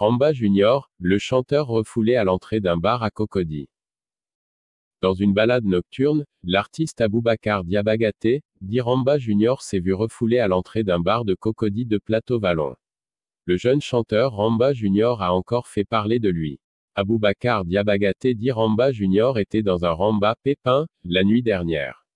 Ramba Junior, le chanteur refoulé à l'entrée d'un bar à Cocody. Dans une balade nocturne, l'artiste Aboubacar Diabagaté, dit Ramba Junior s'est vu refoulé à l'entrée d'un bar de Cocody de Plateau-Vallon. Le jeune chanteur Ramba Junior a encore fait parler de lui. Aboubacar Diabagaté dit Ramba Junior était dans un Ramba Pépin, la nuit dernière.